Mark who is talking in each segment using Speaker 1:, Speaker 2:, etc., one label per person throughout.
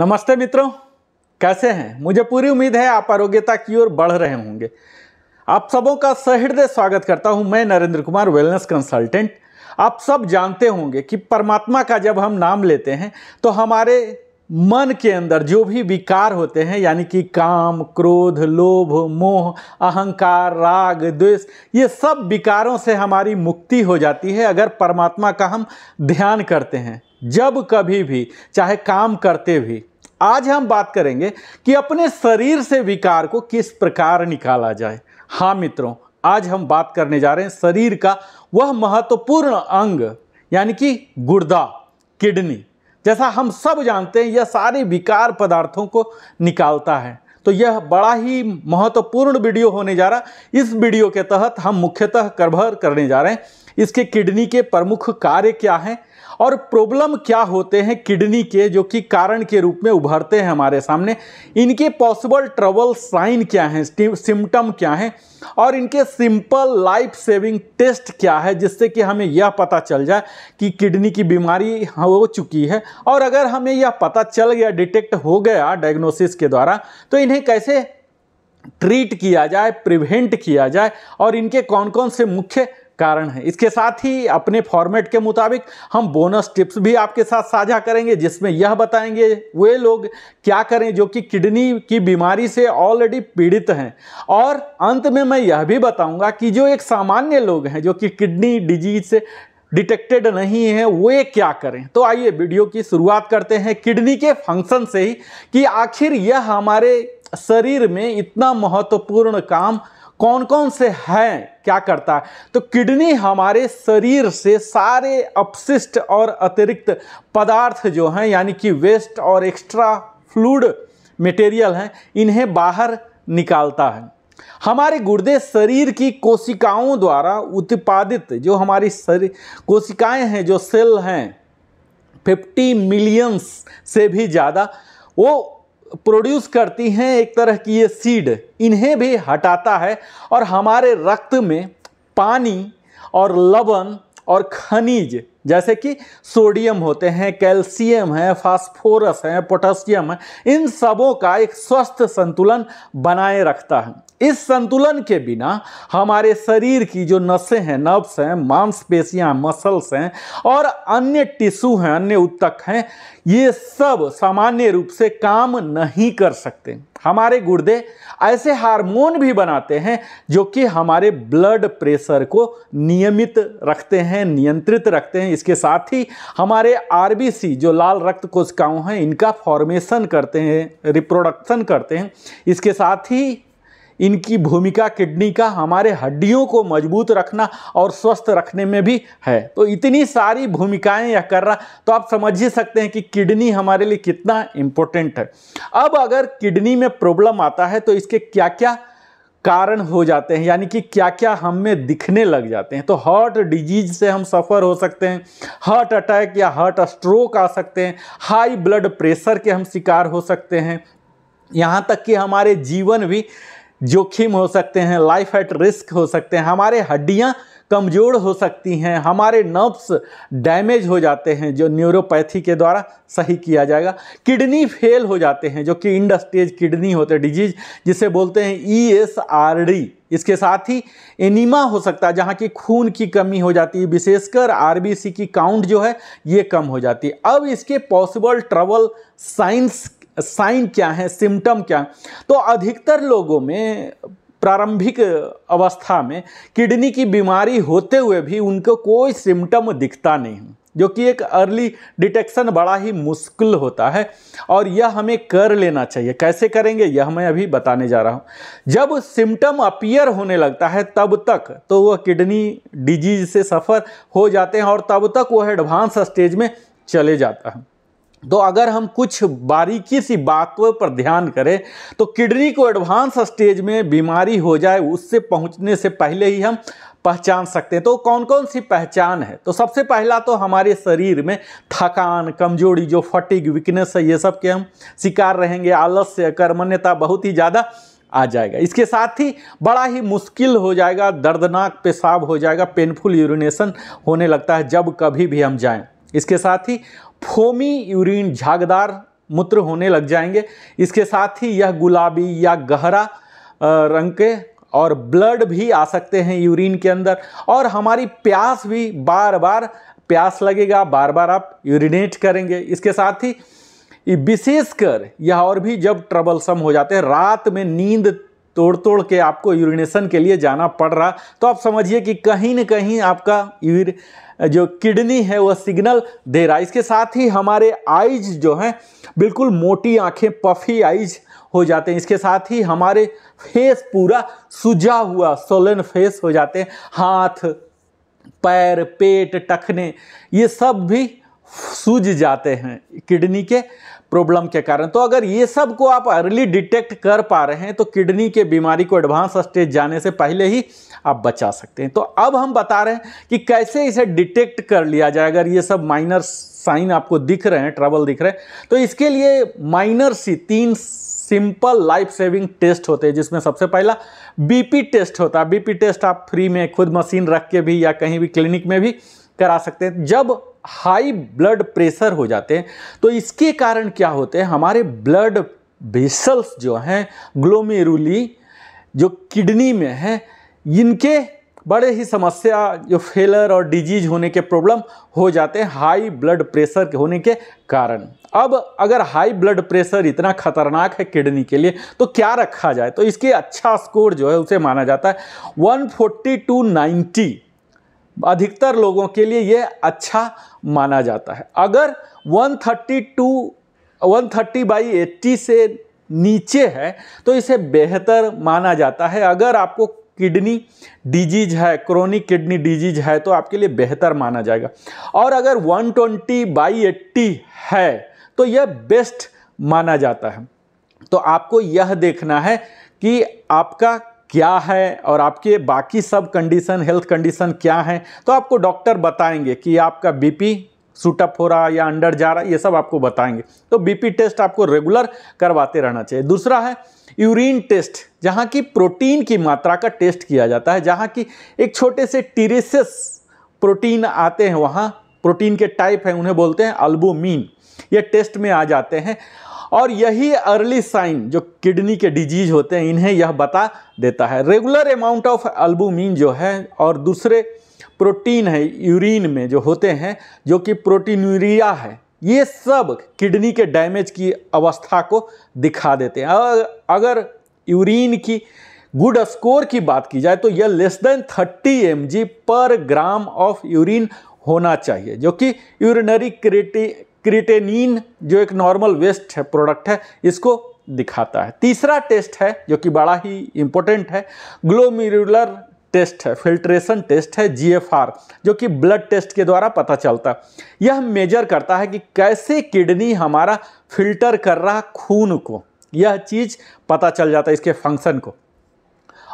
Speaker 1: नमस्ते मित्रों कैसे हैं मुझे पूरी उम्मीद है आप आरोग्यता की ओर बढ़ रहे होंगे आप सबों का सहृदय स्वागत करता हूं मैं नरेंद्र कुमार वेलनेस कंसल्टेंट आप सब जानते होंगे कि परमात्मा का जब हम नाम लेते हैं तो हमारे मन के अंदर जो भी विकार होते हैं यानी कि काम क्रोध लोभ मोह अहंकार राग द्वेष ये सब विकारों से हमारी मुक्ति हो जाती है अगर परमात्मा का हम ध्यान करते हैं जब कभी भी चाहे काम करते भी आज हम बात करेंगे कि अपने शरीर से विकार को किस प्रकार निकाला जाए हाँ मित्रों आज हम बात करने जा रहे हैं शरीर का वह महत्वपूर्ण अंग यानी कि गुर्दा किडनी जैसा हम सब जानते हैं यह सारे विकार पदार्थों को निकालता है तो यह बड़ा ही महत्वपूर्ण वीडियो होने जा रहा इस वीडियो के तहत हम मुख्यतः कवर करने जा रहे हैं इसके किडनी के प्रमुख कार्य क्या हैं और प्रॉब्लम क्या होते हैं किडनी के जो कि कारण के रूप में उभरते हैं हमारे सामने इनके पॉसिबल ट्रबल साइन क्या हैं सिम्टम क्या हैं और इनके सिंपल लाइफ सेविंग टेस्ट क्या है जिससे कि हमें यह पता चल जाए कि किडनी की बीमारी हो चुकी है और अगर हमें यह पता चल गया डिटेक्ट हो गया डायग्नोसिस के द्वारा तो इन्हें कैसे ट्रीट किया जाए प्रिवेंट किया जाए और इनके कौन कौन से मुख्य कारण है इसके साथ ही अपने फॉर्मेट के मुताबिक हम बोनस टिप्स भी आपके साथ साझा करेंगे जिसमें यह बताएंगे वे लोग क्या करें जो कि किडनी की बीमारी से ऑलरेडी पीड़ित हैं और अंत में मैं यह भी बताऊंगा कि जो एक सामान्य लोग हैं जो कि किडनी डिजीज से डिटेक्टेड नहीं है वे क्या करें तो आइए वीडियो की शुरुआत करते हैं किडनी के फंक्शन से ही कि आखिर यह हमारे शरीर में इतना महत्वपूर्ण काम कौन कौन से हैं क्या करता है तो किडनी हमारे शरीर से सारे अपशिष्ट और अतिरिक्त पदार्थ जो हैं यानी कि वेस्ट और एक्स्ट्रा फ्लूड मटेरियल हैं इन्हें बाहर निकालता है हमारे गुर्दे शरीर की कोशिकाओं द्वारा उत्पादित जो हमारी शरीर कोशिकाएं हैं जो सेल हैं 50 मिलियंस से भी ज़्यादा वो प्रोड्यूस करती हैं एक तरह की ये सीड इन्हें भी हटाता है और हमारे रक्त में पानी और लवण और खनिज जैसे कि सोडियम होते हैं कैल्शियम है फास्फोरस है पोटेशियम है इन सबों का एक स्वस्थ संतुलन बनाए रखता है इस संतुलन के बिना हमारे शरीर की जो नसें हैं नब्स हैं मांसपेशियां मसल्स हैं और अन्य टिश्यू हैं अन्य उत्तक हैं ये सब सामान्य रूप से काम नहीं कर सकते हमारे गुर्दे ऐसे हार्मोन भी बनाते हैं जो कि हमारे ब्लड प्रेशर को नियमित रखते हैं नियंत्रित रखते हैं इसके साथ ही हमारे आरबीसी जो लाल रक्त कोशिकाओं हैं इनका फॉर्मेशन करते हैं रिप्रोडक्शन करते हैं इसके साथ ही इनकी भूमिका किडनी का हमारे हड्डियों को मजबूत रखना और स्वस्थ रखने में भी है तो इतनी सारी भूमिकाएं यह कर रहा तो आप समझ ही सकते हैं कि किडनी हमारे लिए कितना इम्पोर्टेंट है अब अगर किडनी में प्रॉब्लम आता है तो इसके क्या क्या कारण हो जाते हैं यानी कि क्या क्या हम में दिखने लग जाते हैं तो हार्ट डिजीज से हम सफ़र हो सकते हैं हार्ट अटैक या हार्ट स्ट्रोक आ सकते हैं हाई ब्लड प्रेशर के हम शिकार हो सकते हैं यहाँ तक कि हमारे जीवन भी जोखिम हो सकते हैं लाइफ एट रिस्क हो सकते हैं हमारे हड्डियाँ कमज़ोर हो सकती हैं हमारे नर्व्स डैमेज हो जाते हैं जो न्यूरोपैथी के द्वारा सही किया जाएगा किडनी फेल हो जाते हैं जो कि इंडस्टेज किडनी होते डिजीज जिसे बोलते हैं ई एस आर डी इसके साथ ही एनीमा हो सकता है जहाँ की खून की कमी हो जाती है विशेषकर आरबीसी की काउंट जो है ये कम हो जाती है अब इसके पॉसिबल ट्रबल साइंस साइन क्या है सिम्टम क्या तो अधिकतर लोगों में प्रारंभिक अवस्था में किडनी की बीमारी होते हुए भी उनको कोई सिम्टम दिखता नहीं जो कि एक अर्ली डिटेक्शन बड़ा ही मुश्किल होता है और यह हमें कर लेना चाहिए कैसे करेंगे यह मैं अभी बताने जा रहा हूँ जब सिम्टम अपियर होने लगता है तब तक तो वह किडनी डिजीज से सफ़र हो जाते हैं और तब तक वह एडवांस स्टेज में चले जाता है तो अगर हम कुछ बारीकी सी बातों पर ध्यान करें तो किडनी को एडवांस स्टेज में बीमारी हो जाए उससे पहुंचने से पहले ही हम पहचान सकते हैं तो कौन कौन सी पहचान है तो सबसे पहला तो हमारे शरीर में थकान कमजोरी जो फटिक वीकनेस है ये सब के हम शिकार रहेंगे आलस्य कर्मण्यता बहुत ही ज़्यादा आ जाएगा इसके साथ ही बड़ा ही मुश्किल हो जाएगा दर्दनाक पेशाब हो जाएगा पेनफुल यूरिनेशन होने लगता है जब कभी भी हम जाएं इसके साथ ही फोमी यूरिन झागदार मूत्र होने लग जाएंगे इसके साथ ही यह गुलाबी या गहरा रंग के और ब्लड भी आ सकते हैं यूरिन के अंदर और हमारी प्यास भी बार बार प्यास लगेगा बार बार आप यूरिनेट करेंगे इसके साथ ही विशेषकर यह और भी जब ट्रबलसम हो जाते हैं रात में नींद तोड़ तोड़ के आपको यूरिनेशन के लिए जाना पड़ रहा तो आप समझिए कि कहीं न कहीं आपका यूर जो किडनी है वह सिग्नल दे रहा है इसके साथ ही हमारे आइज जो हैं बिल्कुल मोटी आंखें पफी आइज हो जाते हैं इसके साथ ही हमारे फेस पूरा सुझा हुआ सोलन फेस हो जाते हैं हाथ पैर पेट टखने ये सब भी सूज जाते हैं किडनी के प्रॉब्लम के कारण तो अगर ये सब को आप अर्ली डिटेक्ट कर पा रहे हैं तो किडनी के बीमारी को एडवांस स्टेज जाने से पहले ही आप बचा सकते हैं तो अब हम बता रहे हैं कि कैसे इसे डिटेक्ट कर लिया जाए अगर ये सब माइनर साइन आपको दिख रहे हैं ट्रबल दिख रहे हैं तो इसके लिए माइनर सी तीन सिंपल लाइफ सेविंग टेस्ट होते हैं जिसमें सबसे पहला बीपी टेस्ट होता है बीपी टेस्ट आप फ्री में खुद मशीन रख के भी या कहीं भी क्लिनिक में भी करा सकते हैं जब हाई ब्लड प्रेशर हो जाते हैं तो इसके कारण क्या होते हैं हमारे ब्लड वेसल्स जो हैं ग्लोमेरुली जो किडनी में हैं इनके बड़े ही समस्या जो फेलर और डिजीज होने के प्रॉब्लम हो जाते हैं हाई ब्लड प्रेशर के होने के कारण अब अगर हाई ब्लड प्रेशर इतना खतरनाक है किडनी के लिए तो क्या रखा जाए तो इसके अच्छा स्कोर जो है उसे माना जाता है 140 टू 90 अधिकतर लोगों के लिए यह अच्छा माना जाता है अगर 132 130 बाई 80 से नीचे है तो इसे बेहतर माना जाता है अगर आपको किडनी डिजीज है क्रोनिक किडनी डिजीज है तो आपके लिए बेहतर माना जाएगा और अगर 120 बाई एट्टी है तो यह बेस्ट माना जाता है तो आपको यह देखना है कि आपका क्या है और आपके बाकी सब कंडीशन हेल्थ कंडीशन क्या है तो आपको डॉक्टर बताएंगे कि आपका बीपी सूटअप हो रहा है या अंडर जा रहा है ये सब आपको बताएंगे तो बीपी टेस्ट आपको रेगुलर करवाते रहना चाहिए दूसरा है यूरिन टेस्ट जहाँ की प्रोटीन की मात्रा का टेस्ट किया जाता है जहाँ की एक छोटे से टीरेसिस प्रोटीन आते हैं वहाँ प्रोटीन के टाइप हैं उन्हें बोलते हैं अल्बोमीन ये टेस्ट में आ जाते हैं और यही अर्ली साइन जो किडनी के डिजीज होते हैं इन्हें यह बता देता है रेगुलर अमाउंट ऑफ अल्बुमिन जो है और दूसरे प्रोटीन है यूरिन में जो होते हैं जो कि प्रोटीनूरिया है ये सब किडनी के डैमेज की अवस्था को दिखा देते हैं और अगर यूरिन की गुड स्कोर की बात की जाए तो यह लेस देन 30 एम पर ग्राम ऑफ यूरिन होना चाहिए जो कि यूरिनरी क्रिएटि क्रिटेनिन जो एक नॉर्मल वेस्ट है प्रोडक्ट है इसको दिखाता है तीसरा टेस्ट है जो कि बड़ा ही इम्पोर्टेंट है ग्लोमिरुलर टेस्ट है फिल्ट्रेशन टेस्ट है जीएफआर जो कि ब्लड टेस्ट के द्वारा पता चलता है यह मेजर करता है कि कैसे किडनी हमारा फिल्टर कर रहा खून को यह चीज़ पता चल जाता है इसके फंक्शन को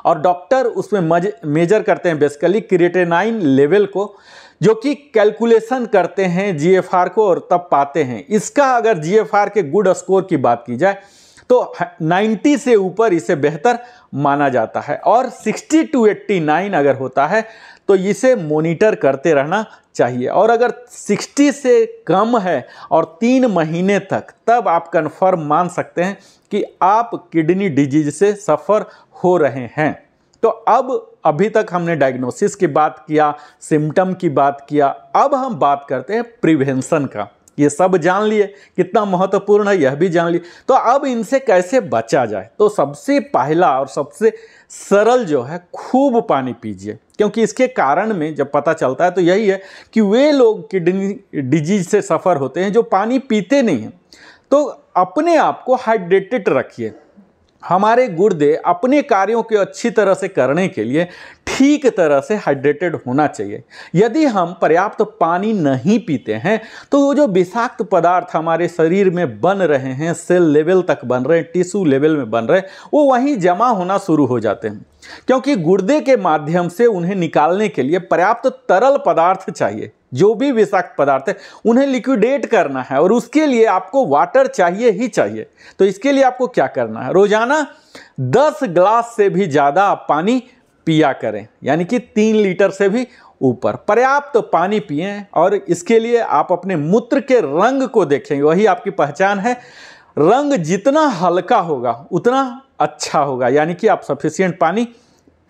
Speaker 1: और डॉक्टर उसमें मेजर करते हैं बेसिकली क्रिएटेनाइन लेवल को जो कि कैलकुलेशन करते हैं जीएफआर को और तब पाते हैं इसका अगर जीएफआर के गुड स्कोर की बात की जाए तो 90 से ऊपर इसे बेहतर माना जाता है और 60 टू 89 अगर होता है तो इसे मॉनिटर करते रहना चाहिए और अगर 60 से कम है और तीन महीने तक तब आप कन्फर्म मान सकते हैं कि आप किडनी डिजीज से सफ़र हो रहे हैं तो अब अभी तक हमने डायग्नोसिस की बात किया सिम्टम की बात किया अब हम बात करते हैं प्रिवेंशन का ये सब जान लिए कितना महत्वपूर्ण है यह भी जान लिए तो अब इनसे कैसे बचा जाए तो सबसे पहला और सबसे सरल जो है खूब पानी पीजिए क्योंकि इसके कारण में जब पता चलता है तो यही है कि वे लोग किडनी डिजीज से सफ़र होते हैं जो पानी पीते नहीं हैं तो अपने आप को हाइड्रेटेड रखिए हमारे गुर्दे अपने कार्यों के अच्छी तरह से करने के लिए ठीक तरह से हाइड्रेटेड होना चाहिए यदि हम पर्याप्त तो पानी नहीं पीते हैं तो वो जो विषाक्त पदार्थ हमारे शरीर में बन रहे हैं सेल लेवल तक बन रहे हैं टिश्यू लेवल में बन रहे हैं वो वहीं जमा होना शुरू हो जाते हैं क्योंकि गुर्दे के माध्यम से उन्हें निकालने के लिए पर्याप्त तो तरल पदार्थ चाहिए जो भी विषाक्त पदार्थ है उन्हें लिक्विडेट करना है और उसके लिए आपको वाटर चाहिए ही चाहिए तो इसके लिए आपको क्या करना है रोजाना दस ग्लास से भी ज़्यादा आप पानी पिया करें यानी कि तीन लीटर से भी ऊपर पर्याप्त तो पानी पिए और इसके लिए आप अपने मूत्र के रंग को देखेंगे वही आपकी पहचान है रंग जितना हल्का होगा उतना अच्छा होगा यानी कि आप सफिशियंट पानी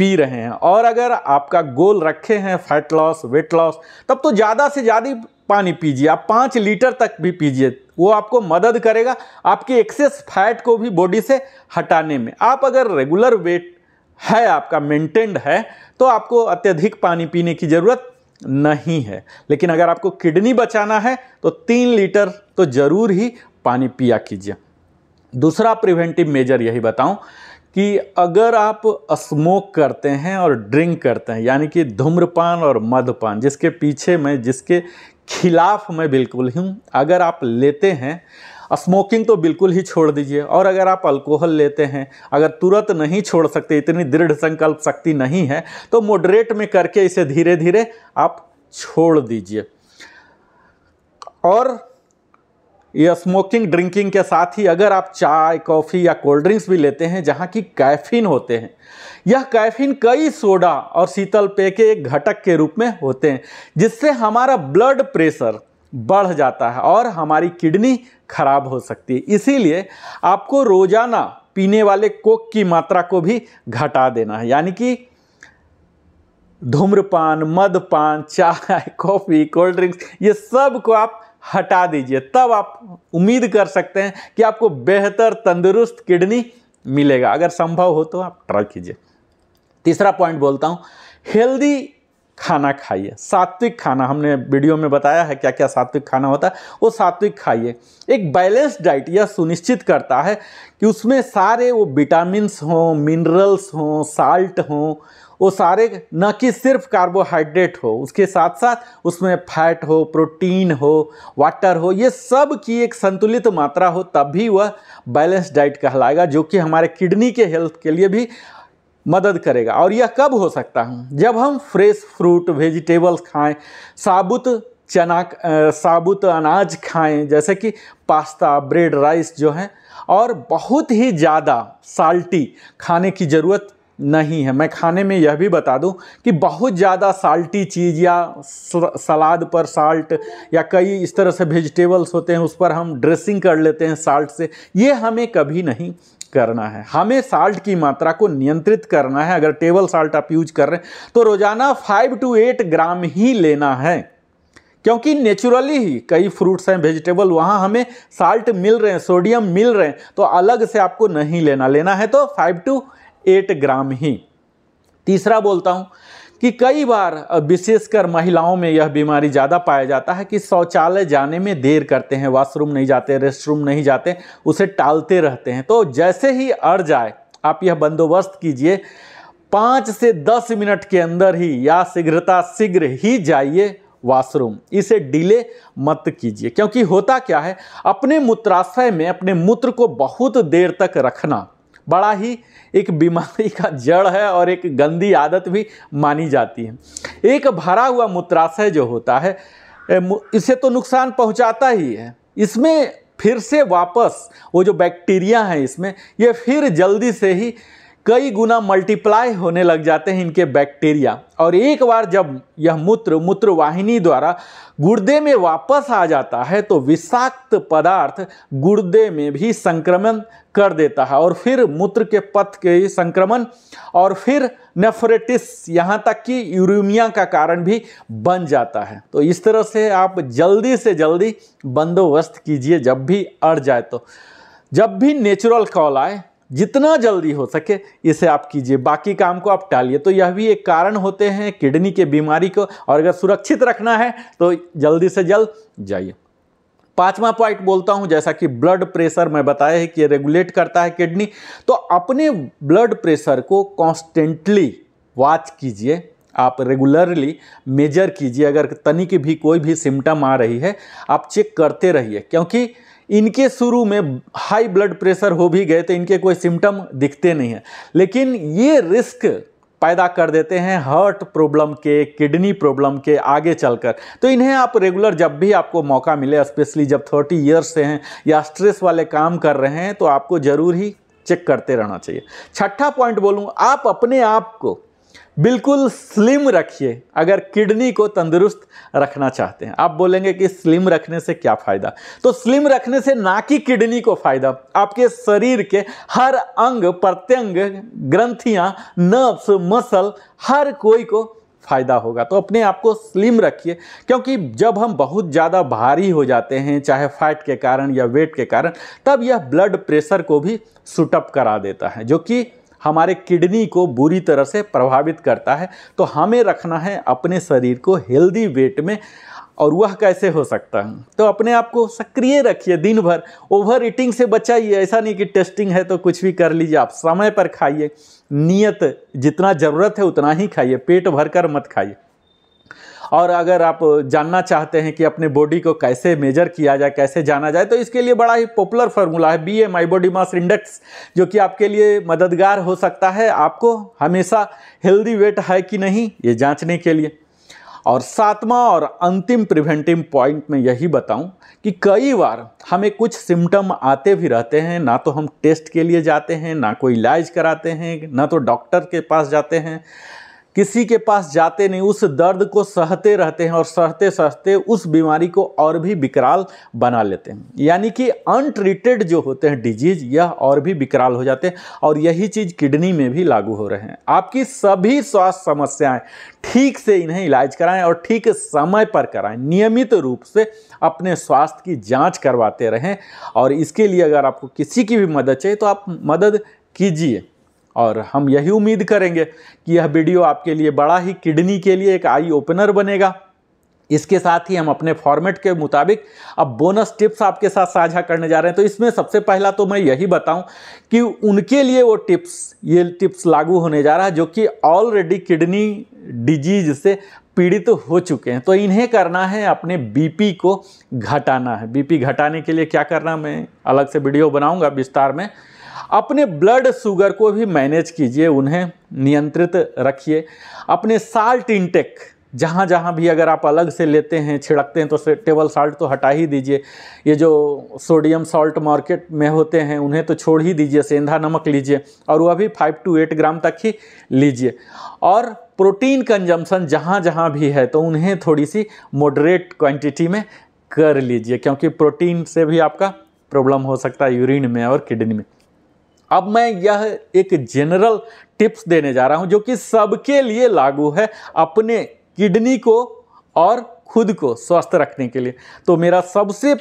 Speaker 1: पी रहे हैं और अगर आपका गोल रखे हैं फैट लॉस वेट लॉस तब तो ज़्यादा से ज़्यादा पानी पीजिए आप पाँच लीटर तक भी पीजिए वो आपको मदद करेगा आपके एक्सेस फैट को भी बॉडी से हटाने में आप अगर रेगुलर वेट है आपका मेंटेन्ड है तो आपको अत्यधिक पानी पीने की ज़रूरत नहीं है लेकिन अगर आपको किडनी बचाना है तो तीन लीटर तो ज़रूर ही पानी पिया कीजिए दूसरा प्रिवेंटिव मेजर यही बताऊं कि अगर आप स्मोक करते हैं और ड्रिंक करते हैं यानी कि धूम्रपान और मदपान जिसके पीछे मैं जिसके खिलाफ मैं बिल्कुल हूँ अगर आप लेते हैं स्मोकिंग तो बिल्कुल ही छोड़ दीजिए और अगर आप अल्कोहल लेते हैं अगर तुरंत नहीं छोड़ सकते इतनी दृढ़ संकल्प शक्ति नहीं है तो मोडरेट में करके इसे धीरे धीरे आप छोड़ दीजिए और या स्मोकिंग ड्रिंकिंग के साथ ही अगर आप चाय कॉफ़ी या कोल्ड ड्रिंक्स भी लेते हैं जहाँ की कैफीन होते हैं यह कैफीन कई सोडा और शीतल पेय के एक घटक के रूप में होते हैं जिससे हमारा ब्लड प्रेशर बढ़ जाता है और हमारी किडनी खराब हो सकती है इसीलिए आपको रोज़ाना पीने वाले कोक की मात्रा को भी घटा देना है यानी कि धूम्रपान मदपान चाय कॉफ़ी कोल्ड ड्रिंक्स ये सब को आप हटा दीजिए तब आप उम्मीद कर सकते हैं कि आपको बेहतर तंदुरुस्त किडनी मिलेगा अगर संभव हो तो आप ट्राई कीजिए तीसरा पॉइंट बोलता हूँ हेल्दी खाना खाइए सात्विक खाना हमने वीडियो में बताया है क्या क्या सात्विक खाना होता है वो सात्विक खाइए एक बैलेंस डाइट यह सुनिश्चित करता है कि उसमें सारे वो विटामिन्स हों मिनरल्स हों साल्ट हों वो सारे न कि सिर्फ कार्बोहाइड्रेट हो उसके साथ साथ उसमें फैट हो प्रोटीन हो वाटर हो ये सब की एक संतुलित मात्रा हो तब भी वह बैलेंस डाइट कहलाएगा जो कि हमारे किडनी के हेल्थ के लिए भी मदद करेगा और यह कब हो सकता है जब हम फ्रेश फ्रूट वेजिटेबल्स खाएं साबुत चना साबुत अनाज खाएं जैसे कि पास्ता ब्रेड राइस जो है और बहुत ही ज़्यादा साल्टी खाने की ज़रूरत नहीं है मैं खाने में यह भी बता दूं कि बहुत ज़्यादा साल्टी चीज़ या सलाद पर साल्ट या कई इस तरह से वेजिटेबल्स होते हैं उस पर हम ड्रेसिंग कर लेते हैं साल्ट से ये हमें कभी नहीं करना है हमें साल्ट की मात्रा को नियंत्रित करना है अगर टेबल साल्ट आप यूज कर रहे हैं तो रोजाना फाइव टू एट ग्राम ही लेना है क्योंकि नेचुरली ही कई फ्रूट्स हैं वेजिटेबल वहाँ हमें साल्ट मिल रहे हैं सोडियम मिल रहे हैं तो अलग से आपको नहीं लेना लेना है तो फाइव टू एट ग्राम ही तीसरा बोलता हूँ कि कई बार विशेषकर महिलाओं में यह बीमारी ज़्यादा पाया जाता है कि शौचालय जाने में देर करते हैं वॉशरूम नहीं जाते रेस्ट रूम नहीं जाते उसे टालते रहते हैं तो जैसे ही अड़ जाए आप यह बंदोबस्त कीजिए पाँच से दस मिनट के अंदर ही या शीघ्रता शीघ्र ही जाइए वॉशरूम इसे डिले मत कीजिए क्योंकि होता क्या है अपने मूत्राशय में अपने मूत्र को बहुत देर तक रखना बड़ा ही एक बीमारी का जड़ है और एक गंदी आदत भी मानी जाती है एक भरा हुआ मूत्राशय जो होता है इसे तो नुकसान पहुंचाता ही है इसमें फिर से वापस वो जो बैक्टीरिया हैं इसमें ये फिर जल्दी से ही कई गुना मल्टीप्लाई होने लग जाते हैं इनके बैक्टीरिया और एक बार जब यह मूत्र मूत्रवाहिनी द्वारा गुर्दे में वापस आ जाता है तो विषाक्त पदार्थ गुर्दे में भी संक्रमण कर देता है और फिर मूत्र के पथ के संक्रमण और फिर नेफ्रेटिस यहाँ तक कि यूरिमिया का कारण भी बन जाता है तो इस तरह से आप जल्दी से जल्दी बंदोबस्त कीजिए जब भी अड़ जाए तो जब भी नेचुरल कॉल आए जितना जल्दी हो सके इसे आप कीजिए बाकी काम को आप टालिए तो यह भी एक कारण होते हैं किडनी के बीमारी को और अगर सुरक्षित रखना है तो जल्दी से जल्द जाइए पांचवा पॉइंट बोलता हूं जैसा कि ब्लड प्रेशर मैं बताया है कि रेगुलेट करता है किडनी तो अपने ब्लड प्रेशर को कॉन्स्टेंटली वॉच कीजिए आप रेगुलरली मेजर कीजिए अगर तनिक भी कोई भी सिम्टम आ रही है आप चेक करते रहिए क्योंकि इनके शुरू में हाई ब्लड प्रेशर हो भी गए तो इनके कोई सिम्टम दिखते नहीं हैं लेकिन ये रिस्क पैदा कर देते हैं हार्ट प्रॉब्लम के किडनी प्रॉब्लम के आगे चलकर तो इन्हें आप रेगुलर जब भी आपको मौका मिले स्पेशली जब थर्टी ईयर्स से हैं या स्ट्रेस वाले काम कर रहे हैं तो आपको ज़रूर ही चेक करते रहना चाहिए छठा पॉइंट बोलूँ आप अपने आप को बिल्कुल स्लिम रखिए अगर किडनी को तंदुरुस्त रखना चाहते हैं आप बोलेंगे कि स्लिम रखने से क्या फ़ायदा तो स्लिम रखने से ना कि किडनी को फ़ायदा आपके शरीर के हर अंग प्रत्यंग ग्रंथियाँ नर्व्स मसल हर कोई को फ़ायदा होगा तो अपने आप को स्लिम रखिए क्योंकि जब हम बहुत ज़्यादा भारी हो जाते हैं चाहे फैट के कारण या वेट के कारण तब यह ब्लड प्रेशर को भी सुटअप करा देता है जो कि हमारे किडनी को बुरी तरह से प्रभावित करता है तो हमें रखना है अपने शरीर को हेल्दी वेट में और वह कैसे हो सकता है तो अपने आप को सक्रिय रखिए दिन भर ओवर ईटिंग से बचाइए ऐसा नहीं कि टेस्टिंग है तो कुछ भी कर लीजिए आप समय पर खाइए नियत जितना ज़रूरत है उतना ही खाइए पेट भर कर मत खाइए और अगर आप जानना चाहते हैं कि अपने बॉडी को कैसे मेजर किया जाए कैसे जाना जाए तो इसके लिए बड़ा ही पॉपुलर फार्मूला है B M I body mass index जो कि आपके लिए मददगार हो सकता है आपको हमेशा हेल्दी वेट है कि नहीं ये जाँचने के लिए और सातवां और अंतिम प्रिवेंटिव पॉइंट में यही बताऊं कि कई बार हमें कुछ सिम्टम आते भी रहते हैं ना तो हम टेस्ट के लिए जाते हैं ना कोई इलाज कराते हैं ना तो डॉक्टर के पास जाते हैं किसी के पास जाते नहीं उस दर्द को सहते रहते हैं और सहते सहते उस बीमारी को और भी विकराल बना लेते हैं यानी कि अनट्रीटेड जो होते हैं डिजीज यह और भी विकराल हो जाते हैं और यही चीज़ किडनी में भी लागू हो रहे हैं आपकी सभी स्वास्थ्य समस्याएं ठीक से इन्हें इलाज कराएं और ठीक समय पर कराएं नियमित रूप से अपने स्वास्थ्य की जाँच करवाते रहें और इसके लिए अगर आपको किसी की भी मदद चाहिए तो आप मदद कीजिए और हम यही उम्मीद करेंगे कि यह वीडियो आपके लिए बड़ा ही किडनी के लिए एक आई ओपनर बनेगा इसके साथ ही हम अपने फॉर्मेट के मुताबिक अब बोनस टिप्स आपके साथ साझा करने जा रहे हैं तो इसमें सबसे पहला तो मैं यही बताऊं कि उनके लिए वो टिप्स ये टिप्स लागू होने जा रहा है जो कि ऑलरेडी किडनी डिजीज से पीड़ित तो हो चुके हैं तो इन्हें करना है अपने बीपी को घटाना है बीपी घटाने के लिए क्या करना मैं अलग से वीडियो बनाऊंगा विस्तार में अपने ब्लड शुगर को भी मैनेज कीजिए उन्हें नियंत्रित रखिए अपने साल्ट इंटेक जहाँ जहाँ भी अगर आप अलग से लेते हैं छिड़कते हैं तो टेबल साल्ट तो हटा ही दीजिए ये जो सोडियम साल्ट मार्केट में होते हैं उन्हें तो छोड़ ही दीजिए सेंधा नमक लीजिए और वह भी फाइव टू एट ग्राम तक ही लीजिए और प्रोटीन कंजम्पशन जहाँ जहाँ भी है तो उन्हें थोड़ी सी मॉडरेट क्वांटिटी में कर लीजिए क्योंकि प्रोटीन से भी आपका प्रॉब्लम हो सकता है यूरिन में और किडनी में अब मैं यह एक जनरल टिप्स देने जा रहा हूं जो कि सबके लिए लागू है अपने किडनी को और खुद को स्वस्थ रखने के लिए तो मेरा सबसे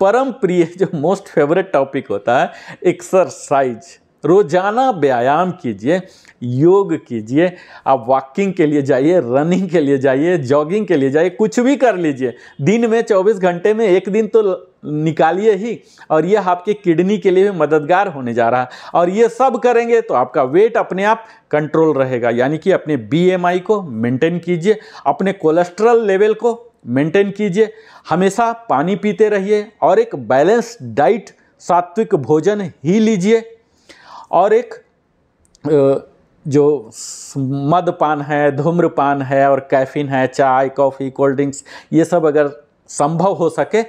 Speaker 1: परम प्रिय जो मोस्ट फेवरेट टॉपिक होता है एक्सरसाइज रोजाना व्यायाम कीजिए योग कीजिए आप वॉकिंग के लिए जाइए रनिंग के लिए जाइए जॉगिंग के लिए जाइए कुछ भी कर लीजिए दिन में 24 घंटे में एक दिन तो निकालिए ही और यह आपके किडनी के लिए भी मददगार होने जा रहा है और ये सब करेंगे तो आपका वेट अपने आप कंट्रोल रहेगा यानी कि अपने बीएमआई को मेंटेन कीजिए अपने कोलेस्ट्रॉल लेवल को मेंटेन कीजिए हमेशा पानी पीते रहिए और एक बैलेंस डाइट सात्विक भोजन ही लीजिए और एक जो मदपान है धूम्रपान है और कैफीन है चाय कॉफ़ी कोल्ड ड्रिंक्स ये सब अगर संभव हो सके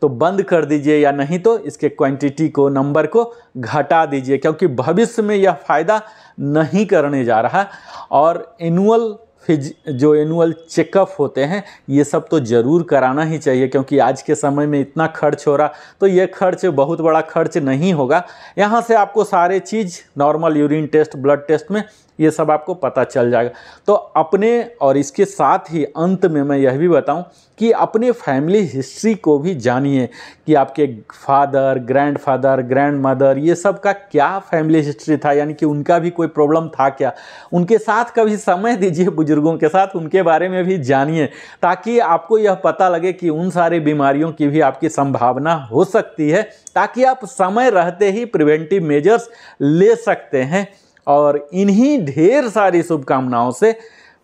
Speaker 1: तो बंद कर दीजिए या नहीं तो इसके क्वांटिटी को नंबर को घटा दीजिए क्योंकि भविष्य में यह फ़ायदा नहीं करने जा रहा और एनुअल फिज जो एनुअल चेकअप होते हैं ये सब तो ज़रूर कराना ही चाहिए क्योंकि आज के समय में इतना खर्च हो रहा तो ये खर्च बहुत बड़ा खर्च नहीं होगा यहाँ से आपको सारे चीज़ normal urine test blood test में ये सब आपको पता चल जाएगा तो अपने और इसके साथ ही अंत में मैं यह भी बताऊं कि अपने फैमिली हिस्ट्री को भी जानिए कि आपके father grandfather grandmother ये सब का क्या फैमिली हिस्ट्री था यानी कि उनका भी कोई प्रॉब्लम था क्या उनके साथ कभी समय दीजिए बुजुर्गों के साथ उनके बारे में भी जानिए ताकि आपको यह पता लगे कि उन सारे बीमारियों की भी आपकी संभावना हो सकती है ताकि आप समय रहते ही प्रिवेंटिव मेजर्स ले सकते हैं और इन्हीं ढेर सारी शुभकामनाओं से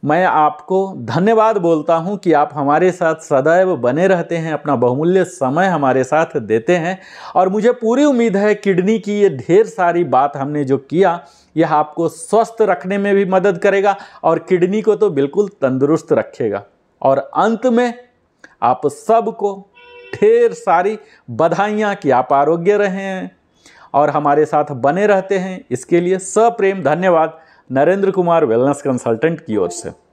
Speaker 1: मैं आपको धन्यवाद बोलता हूं कि आप हमारे साथ सदैव बने रहते हैं अपना बहुमूल्य समय हमारे साथ देते हैं और मुझे पूरी उम्मीद है किडनी की ये ढेर सारी बात हमने जो किया यह आपको स्वस्थ रखने में भी मदद करेगा और किडनी को तो बिल्कुल तंदुरुस्त रखेगा और अंत में आप सबको ढेर सारी बधाइयाँ कि आप आरोग्य रहें और हमारे साथ बने रहते हैं इसके लिए सप्रेम धन्यवाद नरेंद्र कुमार वेलनेस कंसल्टेंट की ओर से